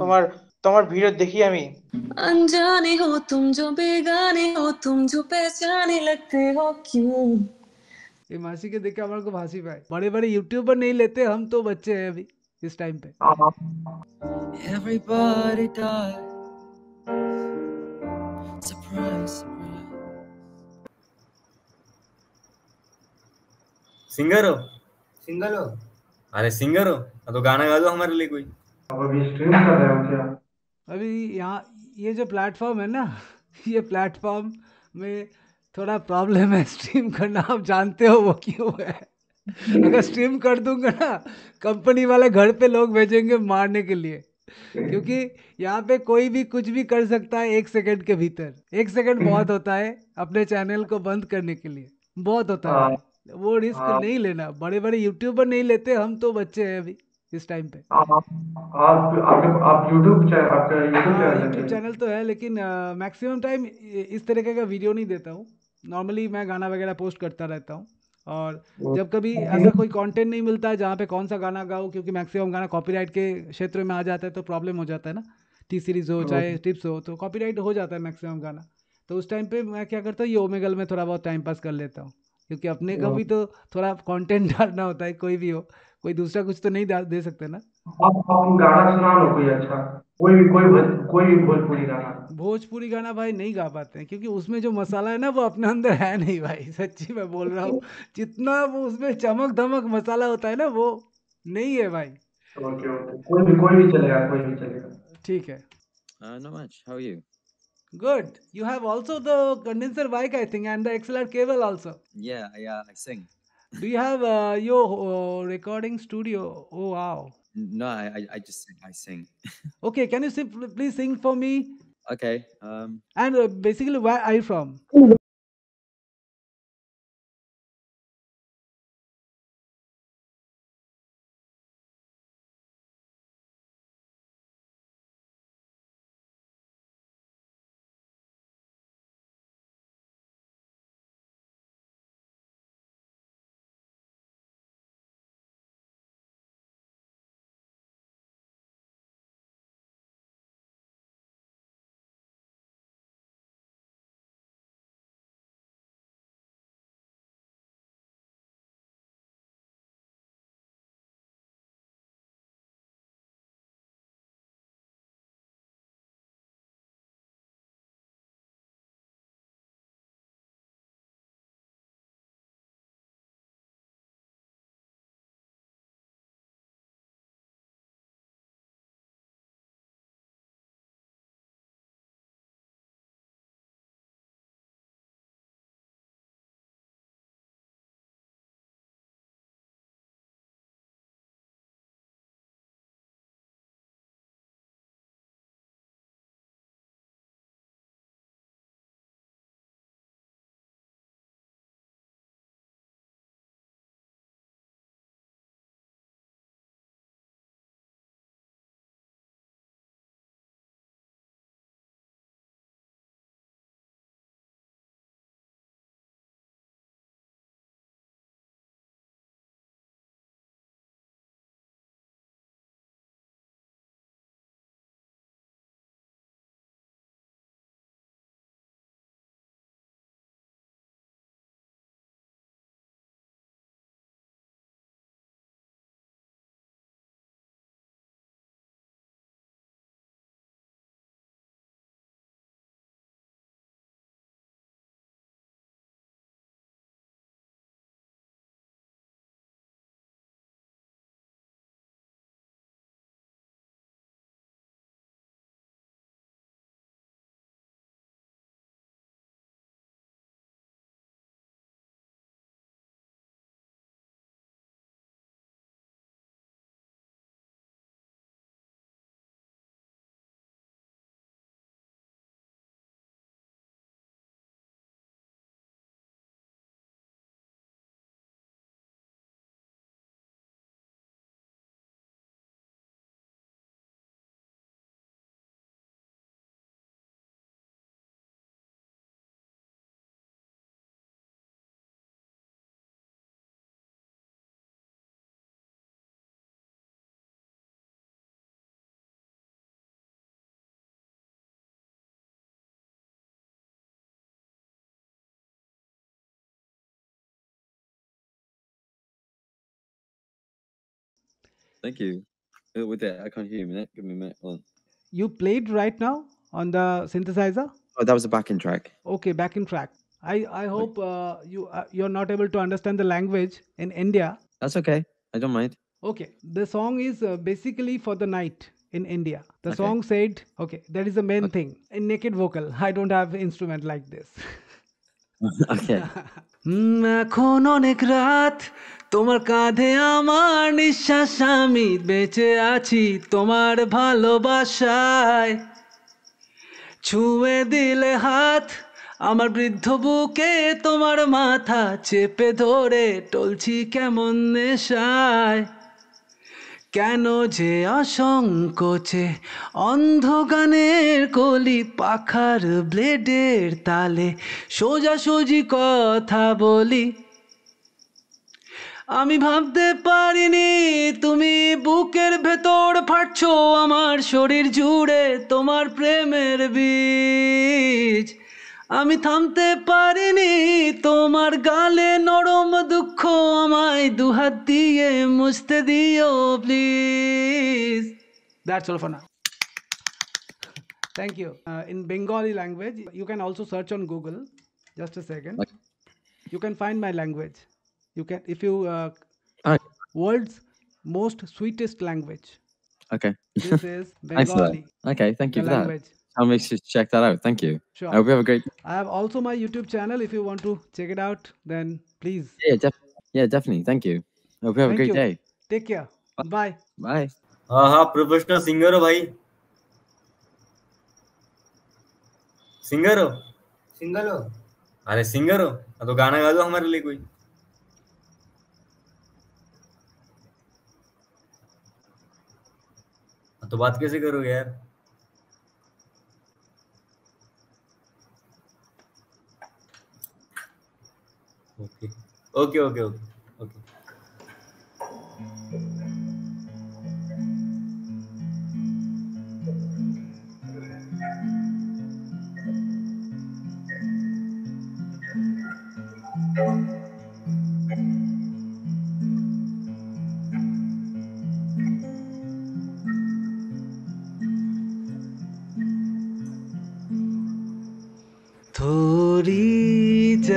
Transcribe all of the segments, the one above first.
তোমার তোমার ভিডিও দেখি আমি अनजाने हो तुम जो बेगाने हो तुम जो पहचाने लगते हो क्यों ये मासी के देख के हमारे को भासी पाए बड़े बड़े यूट्यूबर नहीं लेते हम तो बच्चे हैं अभी इस टाइम पे Everybody dies. सिंगर हो सिंगर हो अरे सिंगर हो तो गाना गा दो हमारे लिए कोई अभी अभी यहाँ ये जो प्लेटफॉर्म है ना ये प्लेटफॉर्म में थोड़ा प्रॉब्लम है स्ट्रीम करना आप जानते हो वो क्यों है अगर स्ट्रीम कर दूंगा ना कंपनी वाले घर पे लोग भेजेंगे मारने के लिए क्योंकि यहाँ पे कोई भी कुछ भी कर सकता है एक सेकंड के भीतर एक सेकंड बहुत होता है अपने चैनल को बंद करने के लिए बहुत होता है हाँ। वो रिस्क हाँ। नहीं लेना बड़े बड़े यूट्यूबर नहीं लेते हम तो बच्चे हैं अभी इस टाइम पे आप आप आप यूट्यूब चैनल आपका चैनल हाँ, तो है लेकिन मैक्सिमम टाइम इस तरीके का वीडियो नहीं देता हूँ नॉर्मली मैं गाना वगैरह पोस्ट करता रहता हूँ और जब कभी ऐसा कोई कंटेंट नहीं मिलता है जहाँ पे कौन सा गाना गाओ क्योंकि मैक्सिमम गाना कॉपीराइट के क्षेत्र में आ जाता है तो प्रॉब्लम हो जाता है ना टी सीरीज हो चाहे टिप्स हो तो कॉपीराइट हो जाता है मैक्सिमम गाना तो उस टाइम पे मैं क्या करता हूँ ये ओमेगल में थोड़ा बहुत टाइम पास कर लेता हूँ क्योंकि अपने का भी तो थोड़ा कंटेंट डालना होता है कोई भी हो कोई दूसरा कुछ तो नहीं दे सकते ना तो हम गाना सुना लो कोई अच्छा कोई भी कोई कोई भी भोजपुरी गाना भोजपुरी गाना भाई नहीं गा पाते हैं क्योंकि उसमें जो मसाला है ना वो अपने अंदर है नहीं भाई सच्ची मैं बोल रहा हूँ जितना वो उसमें चमक धमक मसाला होता है ना वो नहीं है भाई ओके ओके कोई भी कोई भी चलेगा कोई भी चलेगा ठीक है how are you Good. You have also the condenser mic, I think, and the XLR cable also. Yeah, yeah, I sing. Do you have uh, your uh, recording studio? Oh wow. No, I, I- just sing. I sing. Okay, can you please sing for me? Okay. Um, And uh, basically, where are you from? Thank you. Uh, With that, I can't hear you a minute. Give me a minute. Hold on. You played right now on the synthesizer? Oh, that was a backing track. Okay, backing track. I, I hope uh, you uh, you're not able to understand the language in India. that's okay. I don't mind. Okay, the song is uh, basically for the night in India. The Okay. song said, okay, that is the main Okay. thing. A naked vocal. I don't have instrument like this. এখন অনেক রাত তোমার কাঁধে আমার নিঃশ্বাস আমি বেঁচে আছি তোমার ভালোবাসায় ছুঁয়ে দিলে হাত আমার বৃদ্ধ বুকে তোমার মাথা চেপে ধরে টলছি কেমন নেশায় কেন যে অসংকোচে অন্ধগানের কলি পাখার ব্লেডের তালে সোজাসুজি কথা বলি আমি ভাবতে পারিনি তুমি বুকের ভেতর ফাটছো আমার শরীর জুড়ে তোমার প্রেমের বীজ That's all for now. Thank you. Uh, in Bengali language, you can also search on Google. Just a second. You can find my language. You can, if you, uh, world's most sweetest language. Okay. this is Bengali. Okay, thank you for that. I'll make sure to check that out. Thank you. Sure. I hope you have a great. I have also my YouTube channel. If you want to check it out, then please. Yeah, def- yeah, definitely. Thank you. I hope you have Thank a great you. day. Take care. Bye. Bye. हाँ हाँ professional singer हो भाई singer हो singer हो अरे singer हो तो गाना गा दो हमारे लिए कोई तो बात कैसे करोगे यार ओके ओके ओके ओके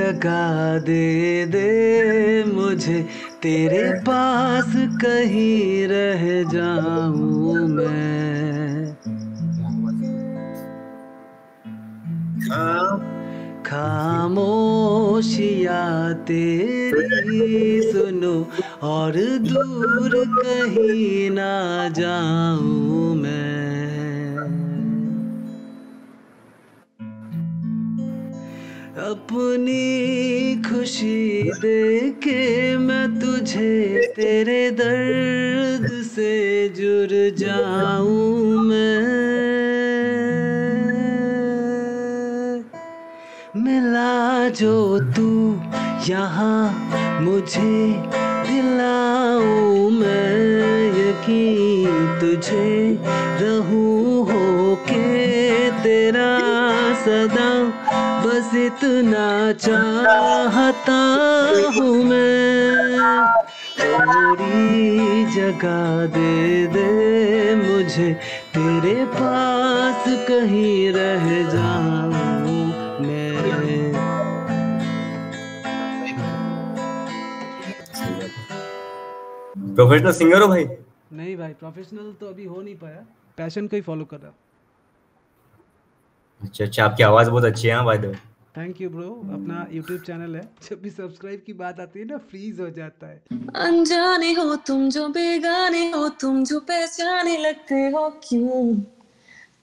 जगा दे दे मुझे तेरे पास कहीं रह जाऊं मैं हाँ। खामोशिया तेरी सुनो और दूर कहीं ना जाऊं अपनी खुशी दे के मैं तुझे तेरे दर्द से जुड़ जाऊं मैं मिला जो तू यहाँ मुझे इतना चाहता हूँ मैं तेरी जगह दे दे मुझे तेरे पास कहीं रह जाऊं मैं प्रोफेशनल सिंगर हो भाई नहीं भाई प्रोफेशनल तो अभी हो नहीं पाया पैशन को ही फॉलो कर रहा अच्छा अच्छा आपकी आवाज बहुत अच्छी है by the way thank you bro अपना यूट्यूब चैनल है जब भी सब्सक्राइब की बात आती है ना फ्रीज हो जाता है अनजाने हो तुम जो बेगाने हो तुम जो पहचाने लगते हो क्यों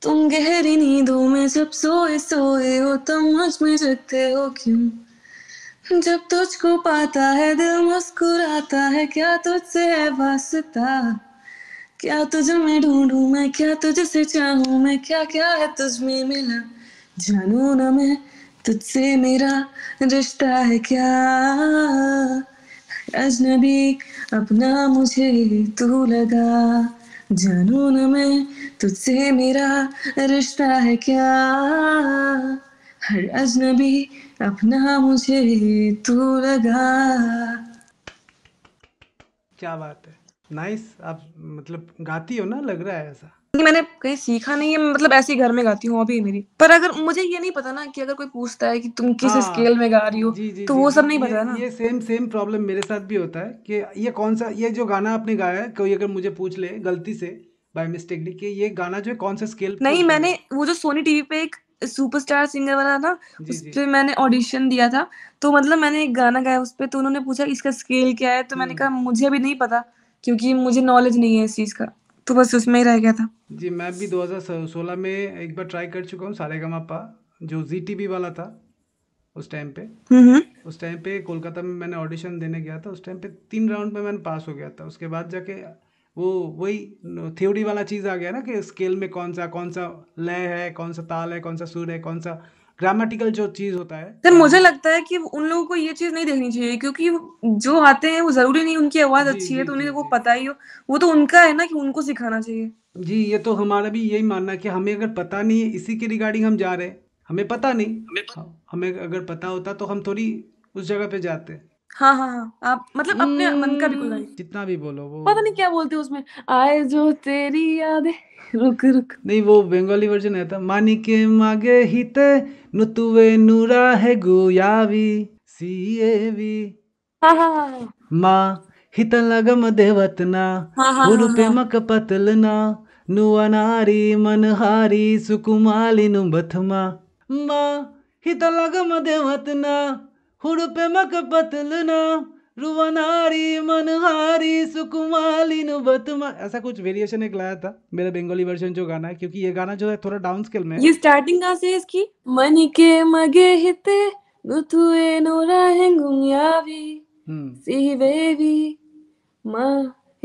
तुम गहरी नींदों में जब सोए सोए हो तुम मुझ में जगते हो क्यों जब तुझको पाता है दिल मुस्कुराता है क्या तुझसे है वास्ता क्या तुझ में ढूंढू मैं क्या तुझसे चाहूं मैं क्या क्या है तुझ में मिला जानू ना मैं तुझसे मेरा रिश्ता है क्या अजनबी अपना मुझे तू लगा जानू न मैं तुझसे मेरा रिश्ता है क्या हर अजनबी अपना मुझे तू लगा क्या बात है नाइस आप मतलब गाती हो ना लग रहा है ऐसा मैंने कहीं सीखा नहीं है मतलब ऐसे ही घर में गाती हूँ अभी मेरी पर अगर मुझे ये नहीं पता ना कि अगर कोई पूछता है कि तुम किस हाँ, स्केल में गा रही हो जी, जी, तो जी, वो सब नहीं पता ना ये सेम सेम प्रॉब्लम मेरे साथ भी होता है कि ये कौन सा ये जो गाना आपने गाया है कोई अगर मुझे पूछ ले गलती से बाय मिस्टेक नहीं कि ये गाना जो है कौन सा स्केल नहीं मैंने वो जो सोनी टीवी पे एक सुपरस्टार सिंगर वाला था उस पर मैंने ऑडिशन दिया था तो मतलब मैंने एक गाना गाया उस पर तो उन्होंने पूछा इसका स्केल क्या है तो मैंने हम्म। कहा मुझे भी नहीं पता क्योंकि मुझे नॉलेज नहीं है इस चीज का तो बस उसमें ही रह गया था जी मैं भी 2016 में एक बार ट्राई कर चुका हूँ सारे गापा जो जी टी वाला था उस टाइम पे हम्म, हम्म। उस टाइम पे कोलकाता में मैंने ऑडिशन देने गया था उस टाइम पे तीन राउंड में मैंने पास हो गया था उसके बाद जाके वो वही थ्योरी वाला चीज़ आ गया ना कि स्केल में कौन सा कौन सा लय है कौन सा ताल है कौन सा सुर है कौन सा ग्रामेटिकल जो चीज होता है सर तो मुझे लगता है कि उन लोगों को ये चीज नहीं देखनी चाहिए क्योंकि जो आते हैं वो जरूरी नहीं उनकी आवाज अच्छी है तो उन्हें वो पता ही हो वो तो उनका है ना कि उनको सिखाना चाहिए जी ये तो हमारा भी यही मानना है कि हमें अगर पता नहीं है इसी के रिगार्डिंग हम जा रहे हैं हमें पता नहीं हमें हाँ, हमें अगर पता होता तो हम थोड़ी उस जगह पे जाते हाँ हाँ हाँ आप मतलब अपने मन का भी हम्म, जितना भी बोलो वो पता नहीं क्या बोलते उसमें आए जो तेरी यादें બકક નહીં વો બંગાળી વર્ઝન હતા માની કે માગે હિત નતુ વે નુરા હે ગોયાવી સી એવી મા હિત લગમ દેવતના હુરપેમક પતલના નુ アナ રી મનહારી સુકુમાલી નુબથમા મા હિત લગમ દેવતના હુરપેમક પતલના रुवनारी मनहारी सुकुमालिन बतमा ऐसा कुछ वेरिएशन एक लाया था मेरा बंगाली वर्जन जो गाना है क्योंकि ये गाना जो है थोड़ा डाउन स्केल में ये स्टार्टिंग कहाँ से इसकी मन के मगे हिते नुथुए नोरा हेंगुमियावी हम्म। सी बेबी मा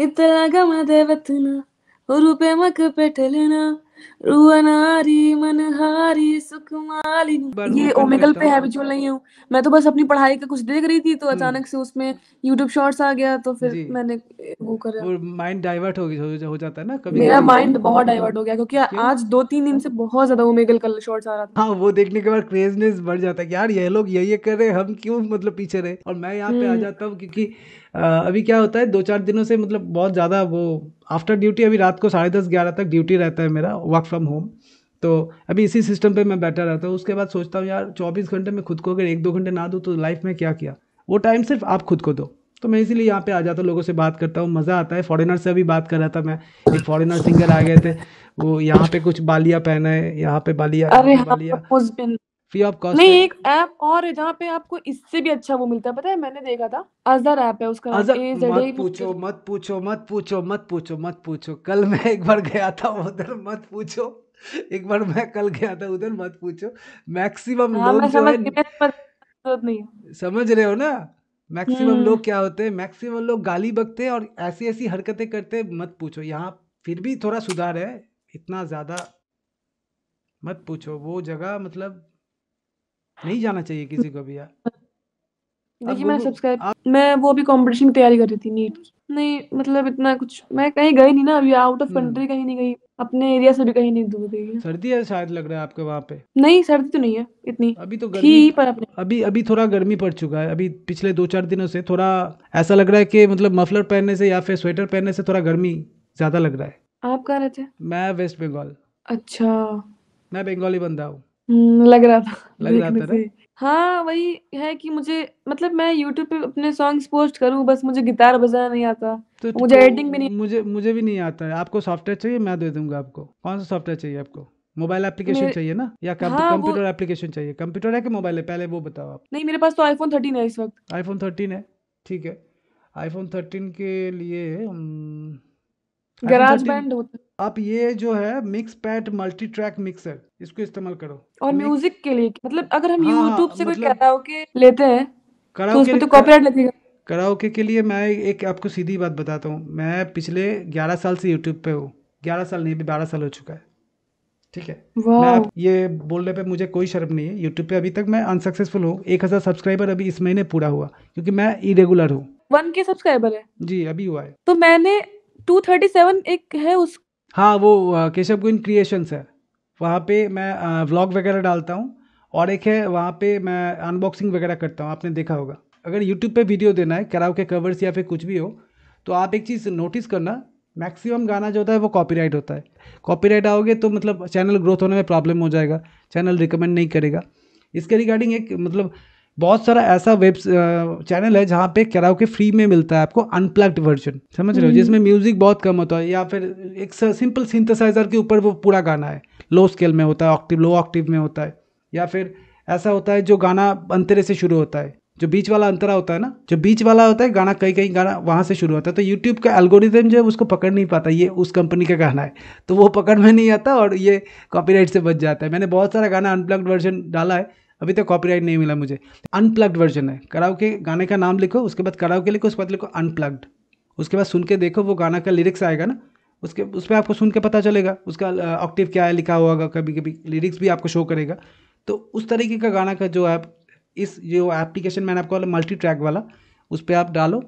हितला गमा देवतना रूपे मक पेटलना रुअनारी मनहारी सुखमाली ये ओमेगल पे है हैबिचुअल नहीं हूँ मैं तो बस अपनी पढ़ाई का कुछ देख रही थी तो हम्म। अचानक से उसमें यूट्यूब शॉर्ट्स आ गया तो फिर मैंने वो करा वो माइंड डाइवर्ट हो गया हो जाता है ना कभी मेरा माइंड बहुत डाइवर्ट हो गया क्योंकि आज दो तीन दिन से बहुत ज्यादा ओमेगल का शॉर्ट्स आ रहा था हाँ वो देखने के बाद क्रेजनेस बढ़ जाता है यार ये लोग ये ये कर रहे हम क्यों मतलब पीछे रहे और मैं यहाँ पे आ हम्म। जाता हूँ क्योंकि अभी क्या होता है दो चार दिनों से मतलब बहुत ज़्यादा वो आफ्टर ड्यूटी अभी रात को साढ़े दस ग्यारह तक ड्यूटी रहता है मेरा वक्त फ्रॉम होम तो अभी इसी सिस्टम पे मैं बैठा रहता हूँ उसके बाद सोचता हूँ यार चौबीस घंटे में खुद को अगर एक दो घंटे ना दूँ तो लाइफ में क्या किया वो टाइम सिर्फ आप खुद को दो तो मैं इसीलिए यहाँ पे आ जाता हूँ लोगों से बात करता हूँ मज़ा आता है फॉरेनर से अभी बात कर रहा था मैं एक फॉरेनर सिंगर आ गए थे वो यहाँ पे कुछ बालिया पहना है यहाँ पे बालिया अरे बालिया हाँ, फ्री ऑफ कॉस्ट नहीं एक ऐप और है जहाँ पे आपको इससे भी अच्छा वो मिलता है पता है मैंने देखा था अजर ऐप है उसका नाम ए जेड मत पूछो मत पूछो मत पूछो मत पूछो मत पूछो कल मैं एक बार गया था उधर मत पूछो एक बार मैं कल गया था उधर मत पूछो मैक्सिमम हाँ, लोग मैं जो है नहीं समझ रहे हो ना मैक्सिमम लोग क्या होते हैं मैक्सिमम लोग गाली बकते हैं और ऐसी ऐसी हरकतें करते हैं मत पूछो यहाँ फिर भी थोड़ा सुधार है इतना ज़्यादा मत पूछो वो जगह मतलब नहीं जाना चाहिए किसी को भी यार देखिए मैं सब्सक्राइब मैं वो भी कंपटीशन की तैयारी कर रही थी नीट की नहीं मतलब इतना कुछ मैं कहीं गई नहीं ना अभी आउट ऑफ कंट्री कहीं नहीं गई अपने एरिया से भी कहीं नहीं दूर गई सर्दी है शायद लग रहा है आपके वहाँ पे नहीं सर्दी तो नहीं है इतनी अभी तो गर्मी पर अपने अभी अभी थोड़ा गर्मी पड़ चुका है अभी पिछले दो चार दिनों से थोड़ा ऐसा लग रहा है की मतलब मफलर पहनने से या फिर स्वेटर पहनने से थोड़ा गर्मी ज्यादा लग रहा है आप कहा रहते मैं वेस्ट बंगाल अच्छा मैं बंगाली बंदा हूँ हम्म, लग रहा था लग रहा देखने था ना? हाँ, वही है कि मुझे मतलब मैं YouTube पे अपने सॉन्ग्स पोस्ट करूँ बस मुझे गिटार बजाना नहीं आता, तो, तो मुझे एडिटिंग भी नहीं मुझे मुझे भी नहीं आता है। आपको सॉफ्टवेयर चाहिए? मैं दे दूंगा आपको। कौन-सा सॉफ्टवेयर चाहिए आपको? मोबाइल एप्लीकेशन मेरे चाहिए ना या कंप हाँ, वो कंप्यूटर एप्लीकेशन चाहिए? कंप्यूटर है कि मोबाइल है? पहले वो बताओ आप। नहीं, मेरे पास तो आईफोन थर्टीन है इस वक़्त। आईफोन थर्टीन है, ठीक है। आईफोन थर्टीन के लिए हम हम्म, iPhone गैराज बैंड होता है आप ये जो है mix pad multi track mixer इसको इस्तेमाल करो और म्यूजिक के लिए मतलब अगर हम हाँ, यूट्यूब हाँ, से मतलब, कोई कराओके लेते हैं कराओके तो, तो कॉपीराइट लगेगा कराओके के लिए मैं एक आपको सीधी बात बताता हूँ मैं पिछले ग्यारह साल से यूट्यूब पे हूँ ग्यारह साल नहीं अभी बारह साल हो चुका है ठीक है मैं आप ये बोलने पे मुझे कोई शर्म नहीं है यूट्यूब पे अभी तक मैं अनसक्सेसफुल हूँ एक हज़ार सब्सक्राइबर अभी इस महीने पूरा हुआ क्योंकि मैं इरेगुलर हूँ वन के सब्सक्राइबर है जी अभी हुआ है तो मैंने टू थर्टी सेवन एक है उस हाँ वो केशव गुन क्रिएशंस है वहाँ पे मैं व्लॉग वगैरह डालता हूँ और एक है वहाँ पे मैं अनबॉक्सिंग वगैरह करता हूँ आपने देखा होगा अगर यूट्यूब पे वीडियो देना है कराओ के कवर्स या फिर कुछ भी हो तो आप एक चीज़ नोटिस करना मैक्सिमम गाना जो होता है वो कॉपीराइट होता है कॉपीराइट आओगे तो मतलब चैनल ग्रोथ होने में प्रॉब्लम हो जाएगा चैनल रिकमेंड नहीं करेगा इसके रिगार्डिंग एक मतलब बहुत सारा ऐसा वेब चैनल है जहाँ पे के फ्री में मिलता है आपको अनप्लग्ड वर्जन समझ रहे हो हम्म। जिसमें म्यूजिक बहुत कम होता है या फिर एक सिंपल सिंथेसाइजर के ऊपर वो पूरा गाना है लो स्केल में होता है ऑक्टिव लो ऑक्टिव में होता है या फिर ऐसा होता है जो गाना अंतरे से शुरू होता है जो बीच वाला अंतरा होता है ना जो बीच वाला होता है गाना कहीं कहीं गाना वहाँ से शुरू होता है तो यूट्यूब का एल्गोरिदम जो है उसको पकड़ नहीं पाता ये उस कंपनी का गाना है तो वो पकड़ में नहीं आता और ये कॉपीराइट से बच जाता है मैंने बहुत सारा गाना अनप्लग्ड वर्जन डाला है अभी तक कॉपीराइट नहीं मिला मुझे अनप्लग्ड वर्जन है कराओ के गाने का नाम लिखो उसके बाद कराओ के लिखो उसके बाद लिखो अनप्लग्ड उसके बाद सुन के देखो वो गाना का लिरिक्स आएगा ना उसके उस पर आपको सुन के पता चलेगा उसका ऑक्टिव क्या है लिखा होगा कभी कभी लिरिक्स भी आपको शो करेगा तो उस तरीके का गाना का जो ऐप इस जो एप्लीकेशन मैंने आपको मल्टी ट्रैक वाला उस पर आप डालो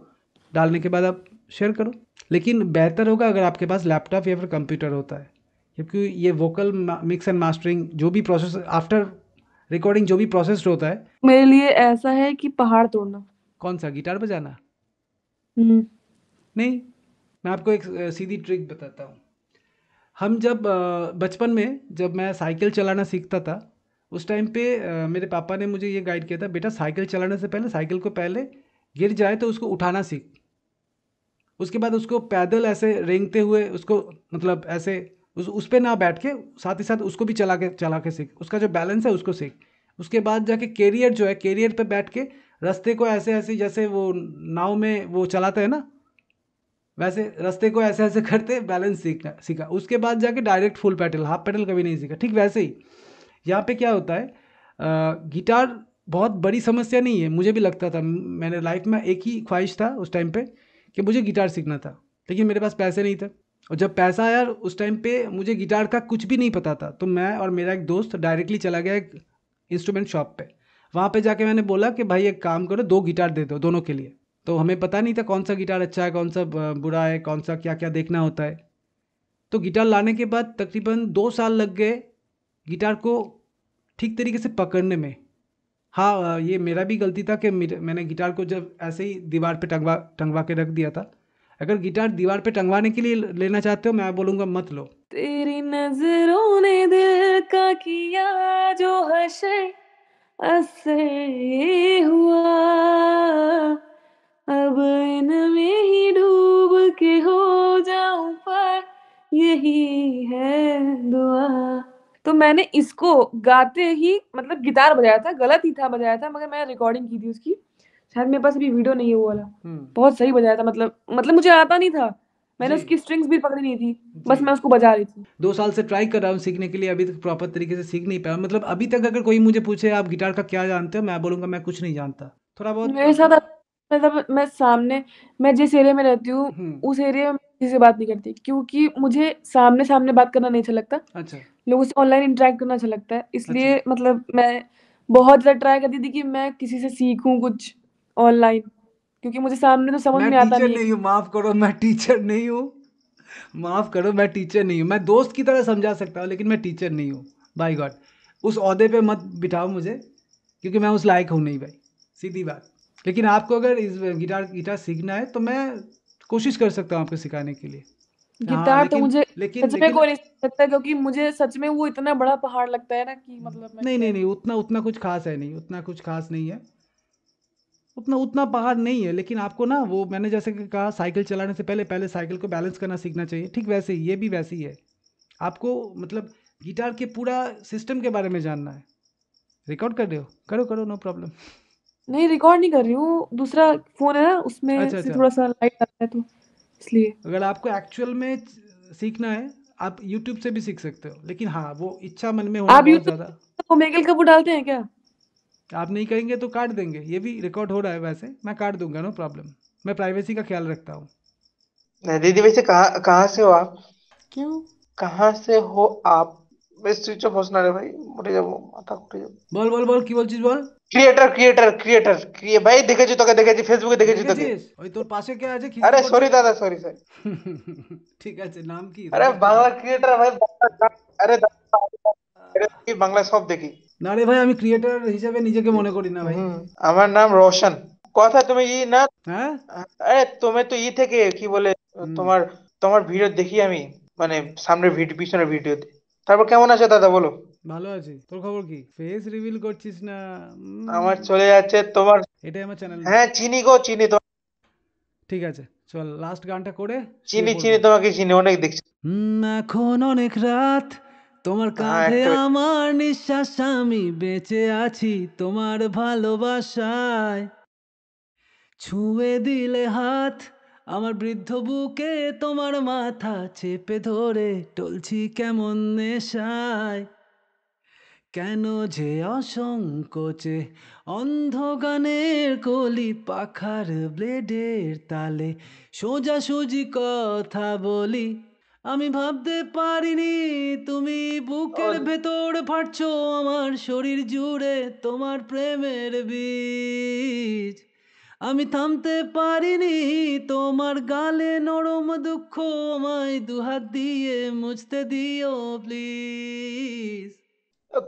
डालने के बाद आप शेयर करो लेकिन बेहतर होगा अगर आपके पास लैपटॉप या फिर कंप्यूटर होता है क्योंकि ये वोकल मिक्स एंड मास्टरिंग जो भी प्रोसेस आफ्टर रिकॉर्डिंग जो भी प्रोसेस्ड होता है मेरे लिए ऐसा है कि पहाड़ तोड़ना कौन सा गिटार बजाना हम्म। नहीं मैं आपको एक सीधी ट्रिक बताता हूँ हम जब बचपन में जब मैं साइकिल चलाना सीखता था उस टाइम पे मेरे पापा ने मुझे ये गाइड किया था बेटा साइकिल चलाने से पहले साइकिल को पहले गिर जाए तो उसको उठाना सीख उसके बाद उसको पैदल ऐसे रेंगते हुए उसको मतलब ऐसे उस उस पर ना बैठ के साथ ही साथ उसको भी चला के चला के सीख उसका जो बैलेंस है उसको सीख उसके बाद जाके कैरियर जो है कैरियर पे बैठ के रास्ते को ऐसे ऐसे जैसे वो नाव में वो चलाते हैं ना वैसे रास्ते को ऐसे ऐसे करते बैलेंस सीखना सीखा उसके बाद जाके direct full pedal half pedal कभी नहीं सीखा ठीक वैसे ही यहाँ पे क्या होता है गिटार बहुत बड़ी समस्या नहीं है मुझे भी लगता था मैंने लाइफ में एक ही ख्वाहिश था उस टाइम पे कि मुझे गिटार सीखना था लेकिन मेरे पास पैसे नहीं थे और जब पैसा आया उस टाइम पे मुझे गिटार का कुछ भी नहीं पता था तो मैं और मेरा एक दोस्त डायरेक्टली चला गया एक इंस्ट्रूमेंट शॉप पे वहाँ पे जाके मैंने बोला कि भाई एक काम करो दो गिटार दे दो दोनों के लिए तो हमें पता नहीं था कौन सा गिटार अच्छा है कौन सा बुरा है कौन सा क्या क्या देखना होता है तो गिटार लाने के बाद तकरीबन दो साल लग गए गिटार को ठीक तरीके से पकड़ने में हाँ ये मेरा भी गलती था कि मैंने गिटार को जब ऐसे ही दीवार पे टंगवा टंगवा के रख दिया था अगर गिटार दीवार पे टंगवाने के लिए लेना चाहते हो मैं बोलूंगा मत लो तेरी नजरों ने दिल का किया जो हशर असर ये हुआ अब में ही डूब के हो जाऊं पर यही है दुआ तो मैंने इसको गाते ही मतलब गिटार बजाया था गलत ही था बजाया था मगर मैंने रिकॉर्डिंग की थी उसकी शायद मेरे पास अभी वीडियो नहीं है वो वाला हम्म। बहुत सही बजाया था मतलब मतलब मुझे आता नहीं था मैंने उसकी स्ट्रिंग्स भी पकड़ी नहीं थी बस मैं उसको बजा रही थी दो साल से ट्राई कर रहा हूँ सीखने के लिए अभी तक प्रॉपर तरीके से सीख नहीं पाया मतलब अभी तक अगर कोई मुझे पूछे आप गिटार का क्या जानते हो मैं बोलूंगा मैं कुछ नहीं जानता थोड़ा बहुत मेरे साथ मतलब मैं सामने मैं जिस एरिया में रहती हूँ हम्म। उस एरिया में किसी से बात नहीं करती क्योंकि मुझे सामने सामने बात करना नहीं अच्छा लगता अच्छा लोगों से ऑनलाइन इंटरेक्ट करना अच्छा लगता है इसलिए अच्छा। मतलब मैं बहुत ज्यादा ट्राई करती थी कि मैं किसी से सीखूं कुछ ऑनलाइन क्योंकि मुझे सामने तो समझ में आता नहीं हूँ माफ करो मैं टीचर नहीं हूँ माफ करो मैं टीचर नहीं हूँ मैं दोस्त की तरह समझा सकता हूँ लेकिन मैं टीचर नहीं हूँ बाई गॉड उस अहदे पे मत बिठाओ मुझे क्योंकि मैं उस लायक हूँ नहीं भाई सीधी बात लेकिन आपको अगर इस गिटार गिटार सीखना है तो मैं कोशिश कर सकता हूँ आपको सिखाने के लिए हाँ, गिटार हाँ, तो मुझे लेकिन सच में कोई नहीं सकता क्योंकि मुझे सच में वो इतना बड़ा पहाड़ लगता है ना कि मतलब नहीं नहीं नहीं उतना उतना कुछ खास है नहीं उतना कुछ खास नहीं है उतना उतना पहाड़ नहीं है लेकिन आपको ना वो मैंने जैसे कि कहा साइकिल चलाने से पहले पहले साइकिल को बैलेंस करना सीखना चाहिए ठीक वैसे ही ये भी वैसे ही है आपको मतलब गिटार के पूरा सिस्टम के बारे में जानना है रिकॉर्ड कर रहे हो करो करो नो प्रॉब्लम नहीं रिकॉर्ड नहीं कर रही हूँ दूसरा फोन है ना उसमें अच्छा, अच्छा। थोड़ा सा लाइट आता है तो इसलिए अगर आपको एक्चुअल में सीखना है आप यूट्यूब से भी सीख सकते हो लेकिन हाँ वो इच्छा मन में होना आप यूट्यूब तो मेगल कपूर डालते हैं क्या आप नहीं कहेंगे तो काट देंगे ये भी रिकॉर्ड हो रहा है वैसे मैं काट दूंगा नो प्रॉब्लम मैं प्राइवेसी का ख्याल रखता हूँ दीदी वैसे कहाँ से हो आप क्यों कहाँ से हो आप स्विच ऑफ होना भाई मुझे जब माता उठे जब बोल बोल बोल की बोल चीज बोल ক্রিয়েটর ক্রিয়েটর ক্রিয়েটর ক্রিয়ে जी দেখেছি তোকে দেখেছি ফেসবুকে क्या তোকে ওই তোর পাশে কে আছে আরে সরি দাদা सर সরি ঠিক আছে নাম কি আরে বাংলা ক্রিয়েটর ভাই আরে बांग्ला सब देखी না রে ভাই আমি ক্রিয়েটার হিসেবে নিজেকে মনে করি না ভাই আমার নাম রোশন কথা তুমি ই না হ্যাঁ আরে তুমি তো ই থেকে কি বলে তোমার তোমার ভিডিও দেখি আমি মানে সামনে ভিডিও পিছনের ভিডিও তারপর কেমন আছো দাদা বলো ভালো আছি তোর খবর কি ফেস রিভিল করছিস না আমার চলে যাচ্ছে তোমার এটাই আমার চ্যানেল হ্যাঁ চিনি গো চিনি তো ঠিক আছে চল লাস্ট গানটা করে চিনি চিনি তোমাকে চিনি অনেক দেখছি এখন অনেক রাত তোমার কাঁধে আমার নিঃশ্বাস আমি বেঁচে আছি তোমার ভালোবাসায় ছুঁয়ে দিলে হাত আমার বৃদ্ধ বুকে তোমার মাথা চেপে ধরে টলছি কেমন নেশায় কেন যে অসংকোচে অন্ধগানের কলি পাখার ব্লেডের তালে সোজাসুজি কথা বলি আমি ভাবতে পারিনি তুমি বুকের ভেতর ফাটছো আমার শরীর জুড়ে তোমার প্রেমের বীজ আমি থামতে পারিনি তোমার গালে নরম দুঃখ আমায় দুহাত দিয়ে মুছতে দিও প্লিজ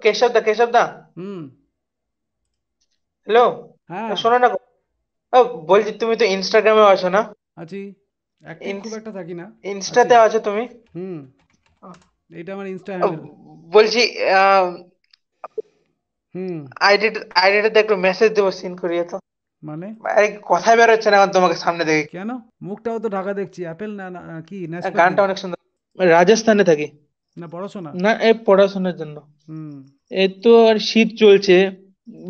কেশব দা কেশব দা হুম হ্যালো হ্যাঁ শোনো না ও বলছি তুমি তো ইনস্টাগ্রামে আছো না আছি ইনস্টাতে আচ্ছা। আছো তুমি হুম এটা আমার ইনস্টা বলছি হুম মেসেজ সিন করিয়ে তো মানে আরে বের হচ্ছে না তোমাকে সামনে দেখে কেন মুখটাও তো ঢাকা দেখছি অ্যাপেল না কি গানটা অনেক সুন্দর রাজস্থানে থাকি না পড়াশোনা না এই পড়াশোনার জন্য হুম এই তো আর শীত চলছে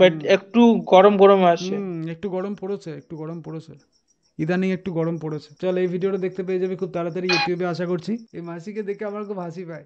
বাট একটু গরম গরম আসে একটু গরম পড়েছে একটু গরম পড়েছে ইদানিং একটু গরম পড়েছে চল এই ভিডিওটা দেখতে পেয়ে যাবে খুব তাড়াতাড়ি ইউটিউবে আশা করছি এই মাসিকে দেখে আমার খুব হাসি পায়